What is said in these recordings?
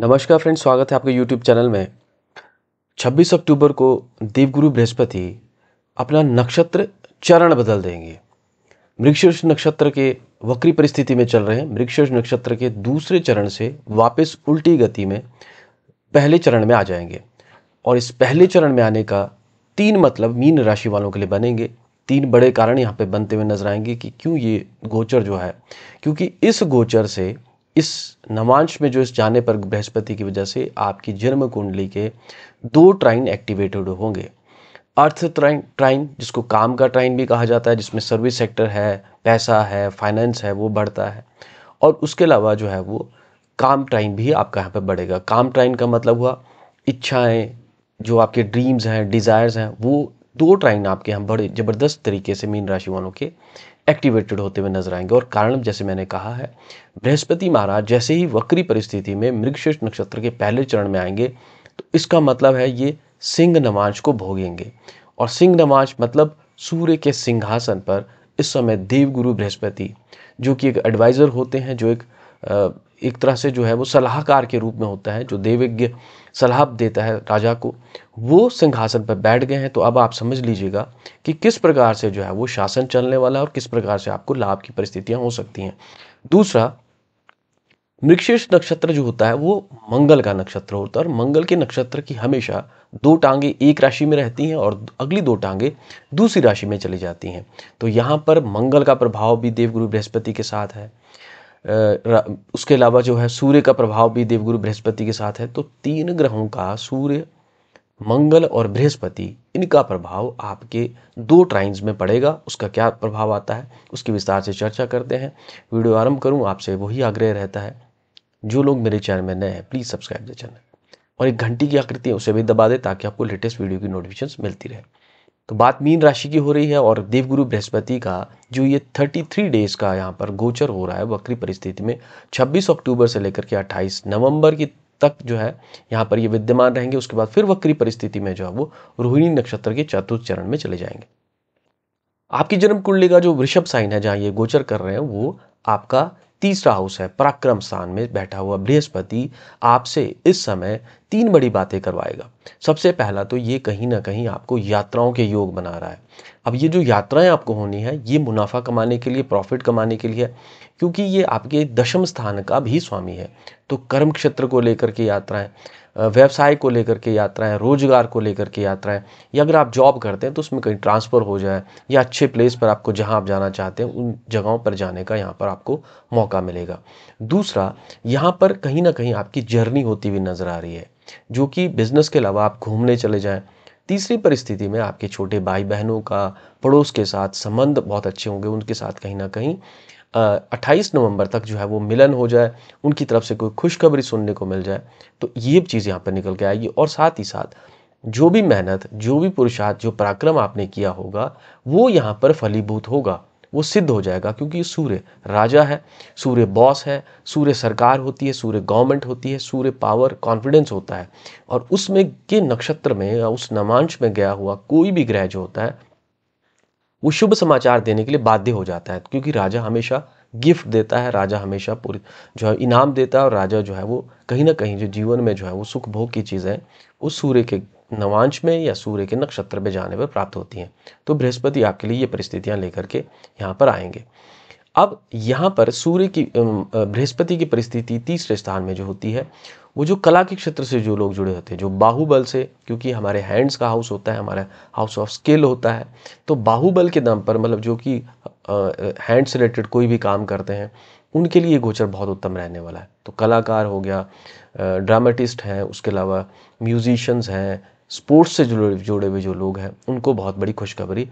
नमस्कार फ्रेंड्स स्वागत है आपके यूट्यूब चैनल में 26 अक्टूबर को देवगुरु बृहस्पति अपना नक्षत्र चरण बदल देंगे मृक्षर्ष नक्षत्र के वक्री परिस्थिति में चल रहे हैं मृक्षर्ष नक्षत्र के दूसरे चरण से वापस उल्टी गति में पहले चरण में आ जाएंगे और इस पहले चरण में आने का तीन मतलब मीन राशि वालों के लिए बनेंगे तीन बड़े कारण यहाँ पे बनते हुए नजर आएंगे कि क्यों ये गोचर जो है क्योंकि इस गोचर से इस नवांश में जो इस जाने पर बृहस्पति की वजह से आपकी जन्म कुंडली के दो ट्राइन एक्टिवेटेड होंगे अर्थ ट्राइन ट्राइन जिसको काम का ट्राइन भी कहा जाता है जिसमें सर्विस सेक्टर है पैसा है फाइनेंस है वो बढ़ता है और उसके अलावा जो है वो काम ट्राइन भी आपका यहाँ पर बढ़ेगा काम ट्राइन का मतलब हुआ इच्छाएं जो आपके ड्रीम्स हैं डिज़ायर्स हैं वो दो ट्राइन आपके यहाँ बड़े ज़बरदस्त तरीके से मीन राशि वालों के एक्टिवेटेड होते हुए नजर आएंगे और कारण जैसे मैंने कहा है बृहस्पति महाराज जैसे ही वक्री परिस्थिति में मृगशीर्ष नक्षत्र के पहले चरण में आएंगे तो इसका मतलब है ये सिंह नमाज को भोगेंगे और सिंह नमाज मतलब सूर्य के सिंहासन पर इस समय देवगुरु बृहस्पति जो कि एक एडवाइज़र होते हैं जो एक एक तरह से जो है वो सलाहकार के रूप में होता है जो देवज्ञ सलाह देता है राजा को वो सिंहासन पर बैठ गए हैं तो अब आप समझ लीजिएगा कि किस प्रकार से जो है वो शासन चलने वाला है और किस प्रकार से आपको लाभ की परिस्थितियाँ हो सकती हैं दूसरा मृक्षेश नक्षत्र जो होता है वो मंगल का नक्षत्र होता है और मंगल के नक्षत्र की हमेशा दो टांगे एक राशि में रहती हैं और अगली दो टांगे दूसरी राशि में चली जाती हैं तो यहाँ पर मंगल का प्रभाव भी देवगुरु बृहस्पति के साथ है उसके अलावा जो है सूर्य का प्रभाव भी देवगुरु बृहस्पति के साथ है तो तीन ग्रहों का सूर्य मंगल और बृहस्पति इनका प्रभाव आपके दो ट्राइन्स में पड़ेगा उसका क्या प्रभाव आता है उसकी विस्तार से चर्चा करते हैं वीडियो आरंभ करूँ आपसे वही आग्रह रहता है जो लोग मेरे चैनल में नए हैं प्लीज़ सब्सक्राइब द चैनल और एक घंटी की आकृति है उसे भी दबा दें ताकि आपको लेटेस्ट वीडियो की नोटिफिकेशन मिलती रहे तो बात मीन राशि की हो रही है और देवगुरु बृहस्पति का जो ये 33 डेज का यहाँ पर गोचर हो रहा है वक्री परिस्थिति में 26 अक्टूबर से लेकर के 28 नवंबर की तक जो है यहाँ पर ये विद्यमान रहेंगे उसके बाद फिर वक्री परिस्थिति में जो है वो रोहिणी नक्षत्र के चतुर्थ चरण में चले जाएंगे आपकी जन्म कुंडली का जो वृषभ साइन है जहाँ ये गोचर कर रहे हैं वो आपका तीसरा हाउस है पराक्रम स्थान में बैठा हुआ बृहस्पति आपसे इस समय तीन बड़ी बातें करवाएगा सबसे पहला तो ये कहीं ना कहीं आपको यात्राओं के योग बना रहा है अब ये जो यात्राएं आपको होनी है ये मुनाफा कमाने के लिए प्रॉफिट कमाने के लिए क्योंकि ये आपके दशम स्थान का भी स्वामी है तो कर्म क्षेत्र को लेकर के यात्राएं व्यवसाय को लेकर के यात्रा है रोज़गार को लेकर के यात्रा है या अगर आप जॉब करते हैं तो उसमें कहीं ट्रांसफ़र हो जाए या अच्छे प्लेस पर आपको जहाँ आप जाना चाहते हैं उन जगहों पर जाने का यहाँ पर आपको मौका मिलेगा दूसरा यहाँ पर कहीं ना कहीं आपकी जर्नी होती हुई नज़र आ रही है जो कि बिज़नेस के अलावा आप घूमने चले जाएँ तीसरी परिस्थिति में आपके छोटे भाई बहनों का पड़ोस के साथ संबंध बहुत अच्छे होंगे उनके साथ कहीं ना कहीं अट्ठाईस नवंबर तक जो है वो मिलन हो जाए उनकी तरफ से कोई खुशखबरी सुनने को मिल जाए तो ये चीज़ यहाँ पर निकल के आएगी और साथ ही साथ जो भी मेहनत जो भी पुरुषार्थ जो पराक्रम आपने किया होगा वो यहाँ पर फलीभूत होगा वो सिद्ध हो जाएगा क्योंकि सूर्य राजा है सूर्य बॉस है सूर्य सरकार होती है सूर्य गवर्नमेंट होती है सूर्य पावर कॉन्फिडेंस होता है और उसमें के नक्षत्र में या उस नमांश में गया हुआ कोई भी ग्रह जो होता है वो शुभ समाचार देने के लिए बाध्य हो जाता है क्योंकि राजा हमेशा गिफ्ट देता है राजा हमेशा पूरी जो है इनाम देता है और राजा जो है वो कहीं ना कहीं जो जीवन में जो है वो सुख भोग की चीज़ें वो सूर्य के नवांश में या सूर्य के नक्षत्र में जाने पर प्राप्त होती हैं तो बृहस्पति आपके लिए ये परिस्थितियाँ लेकर के यहाँ पर आएंगे अब यहाँ पर सूर्य की बृहस्पति की परिस्थिति तीसरे स्थान में जो होती है वो जो कला के क्षेत्र से जो लोग जुड़े होते हैं जो बाहुबल से क्योंकि हमारे हैंड्स का हाउस होता है हमारा हाउस ऑफ स्किल होता है तो बाहुबल के नाम पर मतलब जो कि हैंड्स रिलेटेड कोई भी काम करते हैं उनके लिए गोचर बहुत उत्तम रहने वाला है तो कलाकार हो गया ड्रामेटिस्ट हैं उसके अलावा म्यूजिशंस हैं स्पोर्ट्स से जुड़े जुड़े हुए जो लोग हैं उनको बहुत बड़ी खुशखबरी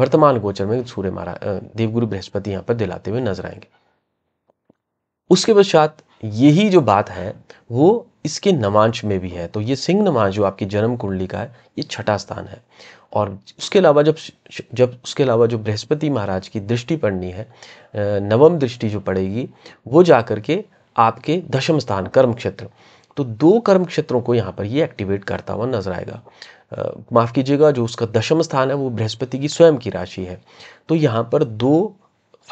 वर्तमान गोचर में सूर्य महाराज देवगुरु बृहस्पति यहाँ पर दिलाते हुए नजर आएंगे उसके पश्चात यही जो बात है वो इसके नवांश में भी है तो ये सिंह नमांश जो आपकी जन्म कुंडली का है ये छठा स्थान है और उसके अलावा जब जब उसके अलावा जो बृहस्पति महाराज की दृष्टि पड़नी है नवम दृष्टि जो पड़ेगी वो जा कर के आपके दशम स्थान कर्म क्षेत्र तो दो कर्म क्षेत्रों को यहाँ पर ये एक्टिवेट करता हुआ नजर आएगा माफ़ कीजिएगा जो उसका दशम स्थान है वो बृहस्पति की स्वयं की राशि है तो यहाँ पर दो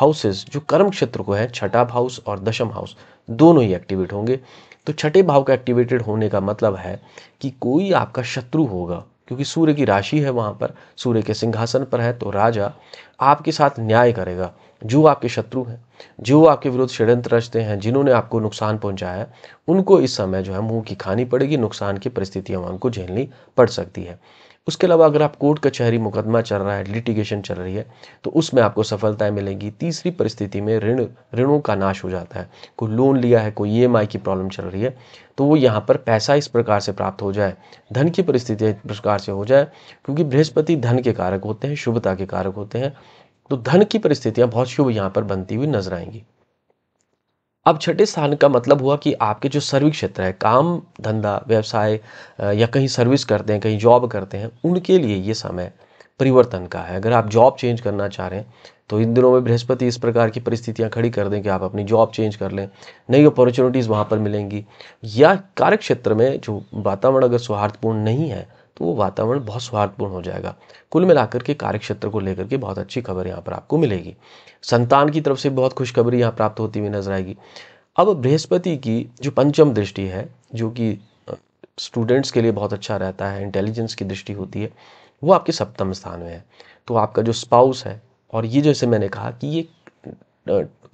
हाउसेज जो कर्म क्षेत्र को है छठा हाउस और दशम हाउस दोनों ही एक्टिवेट होंगे तो छठे भाव का एक्टिवेटेड होने का मतलब है कि कोई आपका शत्रु होगा क्योंकि सूर्य की राशि है वहाँ पर सूर्य के सिंहासन पर है तो राजा आपके साथ न्याय करेगा जो आपके शत्रु हैं जो आपके विरुद्ध षड्यंत्र रचते हैं जिन्होंने आपको नुकसान पहुंचाया है उनको इस समय जो है मुंह की खानी पड़ेगी नुकसान की परिस्थितियाँ उनको झेलनी पड़ सकती है उसके अलावा अगर आप कोर्ट कचहरी मुकदमा चल रहा है लिटिगेशन चल रही है तो उसमें आपको सफलताएं मिलेंगी तीसरी परिस्थिति में ऋण ऋणों का नाश हो जाता है कोई लोन लिया है कोई ई e की प्रॉब्लम चल रही है तो वो यहाँ पर पैसा इस प्रकार से प्राप्त हो जाए धन की परिस्थिति इस प्रकार से हो जाए क्योंकि बृहस्पति धन के कारक होते हैं शुभता के कारक होते हैं तो धन की परिस्थितियाँ बहुत शुभ यहाँ पर बनती हुई नजर आएंगी अब छठे स्थान का मतलब हुआ कि आपके जो सर्विस क्षेत्र है काम धंधा व्यवसाय या कहीं सर्विस करते हैं कहीं जॉब करते हैं उनके लिए ये समय परिवर्तन का है अगर आप जॉब चेंज करना चाह रहे हैं तो इन दिनों में बृहस्पति इस प्रकार की परिस्थितियां खड़ी कर दें कि आप अपनी जॉब चेंज कर लें नई अपॉर्चुनिटीज़ वहाँ पर मिलेंगी या कार्य क्षेत्र में जो वातावरण अगर सौहार्दपूर्ण नहीं है तो वो वातावरण बहुत स्वार्थपूर्ण हो जाएगा कुल मिलाकर के कार्यक्षेत्र को लेकर के बहुत अच्छी खबर यहाँ पर आपको मिलेगी संतान की तरफ से बहुत खुशखबरी यहाँ प्राप्त होती हुई नजर आएगी अब बृहस्पति की जो पंचम दृष्टि है जो कि स्टूडेंट्स के लिए बहुत अच्छा रहता है इंटेलिजेंस की दृष्टि होती है वो आपके सप्तम स्थान में है तो आपका जो स्पाउस है और ये जैसे मैंने कहा कि ये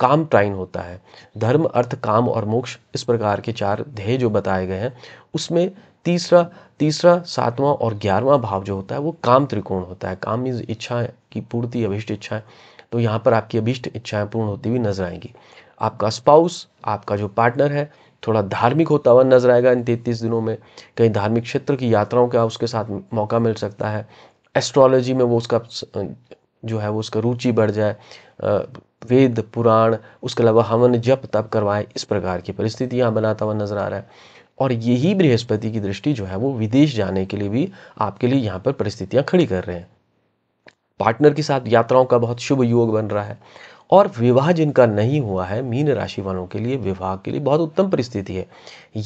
काम ट्राइन होता है धर्म अर्थ काम और मोक्ष इस प्रकार के चार ध्येय जो बताए गए हैं उसमें तीसरा तीसरा सातवां और ग्यारहवां भाव जो होता है वो काम त्रिकोण होता है काम मीन्स इच्छा की पूर्ति अभिष्ट इच्छाएं तो यहाँ पर आपकी अभिष्ट इच्छाएं पूर्ण होती हुई नजर आएंगी आपका स्पाउस आपका जो पार्टनर है थोड़ा धार्मिक होता हुआ नजर आएगा इन तैतीस दिनों में कहीं धार्मिक क्षेत्र की यात्राओं का उसके साथ मौका मिल सकता है एस्ट्रोलॉजी में वो उसका जो है वो उसका रुचि बढ़ जाए वेद पुराण उसके अलावा हवन जप तप करवाए इस प्रकार की परिस्थितियाँ बनाता हुआ नजर आ रहा है और यही बृहस्पति की दृष्टि जो है वो विदेश जाने के लिए भी आपके लिए यहाँ पर परिस्थितियाँ खड़ी कर रहे हैं पार्टनर के साथ यात्राओं का बहुत शुभ योग बन रहा है और विवाह जिनका नहीं हुआ है मीन राशि वालों के लिए विवाह के लिए बहुत उत्तम परिस्थिति है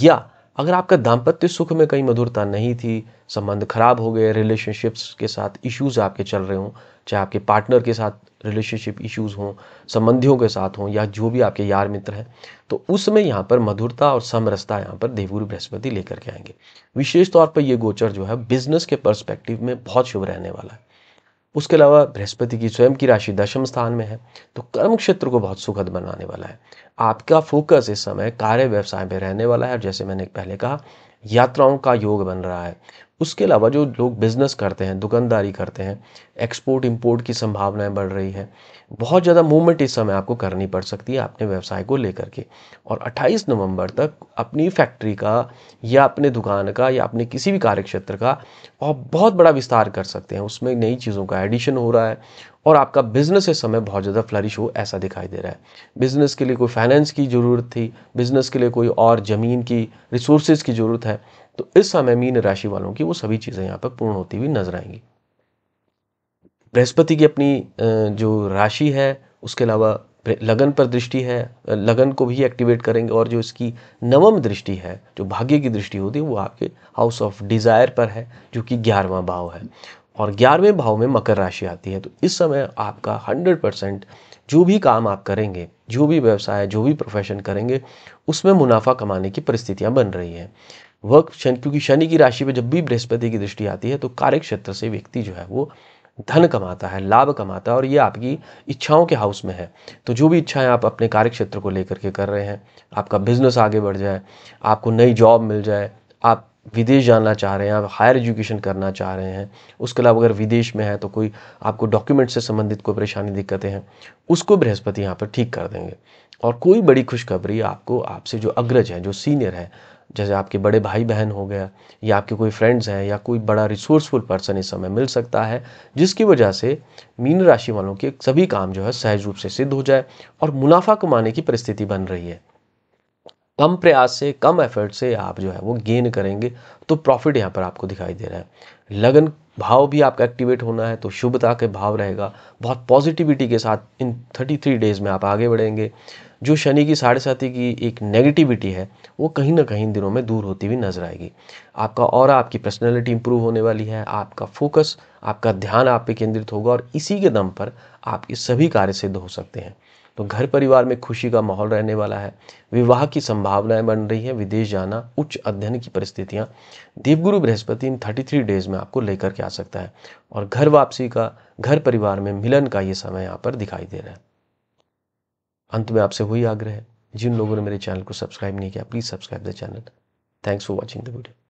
या अगर आपका दाम्पत्य सुख में कहीं मधुरता नहीं थी संबंध खराब हो गए रिलेशनशिप्स के साथ इश्यूज़ आपके चल रहे हों चाहे आपके पार्टनर के साथ रिलेशनशिप इश्यूज़ हों संबंधियों के साथ हों या जो भी आपके यार मित्र हैं तो उसमें यहाँ पर मधुरता और समरसता यहाँ पर देवगुरु बृहस्पति लेकर के आएंगे विशेष तौर पर ये गोचर जो है बिजनेस के परस्पेक्टिव में बहुत शुभ रहने वाला है उसके अलावा बृहस्पति की स्वयं की राशि दशम स्थान में है तो कर्म क्षेत्र को बहुत सुखद बनाने वाला है आपका फोकस इस समय कार्य व्यवसाय में रहने वाला है और जैसे मैंने पहले कहा यात्राओं का योग बन रहा है उसके अलावा जो लोग बिज़नेस करते हैं दुकानदारी करते हैं एक्सपोर्ट इंपोर्ट की संभावनाएं बढ़ रही है बहुत ज़्यादा मूवमेंट इस समय आपको करनी पड़ सकती है अपने व्यवसाय को लेकर के और 28 नवंबर तक अपनी फैक्ट्री का या अपने दुकान का या अपने किसी भी कार्य क्षेत्र का और बहुत बड़ा विस्तार कर सकते हैं उसमें नई चीज़ों का एडिशन हो रहा है और आपका बिजनेस इस समय बहुत ज़्यादा फ्लरिश हो ऐसा दिखाई दे रहा है बिजनेस के लिए कोई फाइनेंस की ज़रूरत थी बिजनेस के लिए कोई और ज़मीन की रिसोर्सेज की ज़रूरत है तो इस समय मीन राशि वालों की वो सभी चीज़ें यहाँ पर पूर्ण होती हुई नजर आएंगी बृहस्पति की अपनी जो राशि है उसके अलावा लगन पर दृष्टि है लगन को भी एक्टिवेट करेंगे और जो इसकी नवम दृष्टि है जो भाग्य की दृष्टि होती है वो आपके हाउस ऑफ डिज़ायर पर है जो कि ग्यारहवा भाव है और ग्यारहवें भाव में मकर राशि आती है तो इस समय आपका हंड्रेड परसेंट जो भी काम आप करेंगे जो भी व्यवसाय जो भी प्रोफेशन करेंगे उसमें मुनाफा कमाने की परिस्थितियाँ बन रही हैं वर्क क्योंकि शनि की राशि पर जब भी बृहस्पति की दृष्टि आती है तो कार्य क्षेत्र से व्यक्ति जो है वो धन कमाता है लाभ कमाता है और ये आपकी इच्छाओं के हाउस में है तो जो भी इच्छाएं आप अपने कार्यक्षेत्र को लेकर के कर रहे हैं आपका बिजनेस आगे बढ़ जाए आपको नई जॉब मिल जाए आप विदेश जाना चाह रहे हैं आप हायर एजुकेशन करना चाह रहे हैं उसके अलावा अगर विदेश में है तो कोई आपको डॉक्यूमेंट से संबंधित कोई परेशानी दिक्कतें हैं उसको बृहस्पति यहाँ पर ठीक कर देंगे और कोई बड़ी खुशखबरी आपको आपसे जो अग्रज हैं जो सीनियर हैं जैसे आपके बड़े भाई बहन हो गया या आपके कोई फ्रेंड्स हैं या कोई बड़ा रिसोर्सफुल पर्सन इस समय मिल सकता है जिसकी वजह से मीन राशि वालों के सभी काम जो है सहज रूप से सिद्ध हो जाए और मुनाफा कमाने की परिस्थिति बन रही है कम प्रयास से कम एफर्ट से आप जो है वो गेन करेंगे तो प्रॉफिट यहाँ पर आपको दिखाई दे रहा है लगन भाव भी आपका एक्टिवेट होना है तो शुभता के भाव रहेगा बहुत पॉजिटिविटी के साथ इन 33 डेज़ में आप आगे बढ़ेंगे जो शनि की साढ़े साथी की एक नेगेटिविटी है वो कहीं ना कहीं दिनों में दूर होती हुई नजर आएगी आपका और आपकी पर्सनैलिटी इंप्रूव होने वाली है आपका फोकस आपका ध्यान आप पे केंद्रित होगा और इसी के दम पर आपके सभी कार्य सिद्ध हो सकते हैं तो घर परिवार में खुशी का माहौल रहने वाला है विवाह की संभावनाएं बन रही हैं विदेश जाना उच्च अध्ययन की परिस्थितियां Devguru Brihaspati in three days में आपको लेकर के आ सकता है और घर वापसी का घर परिवार में मिलन का ये समय यहाँ पर दिखाई दे रहा है अंत में आपसे वही आग्रह है जिन लोगों ने मेरे चैनल को सब्सक्राइब नहीं किया please subscribe the channel thanks for watching the video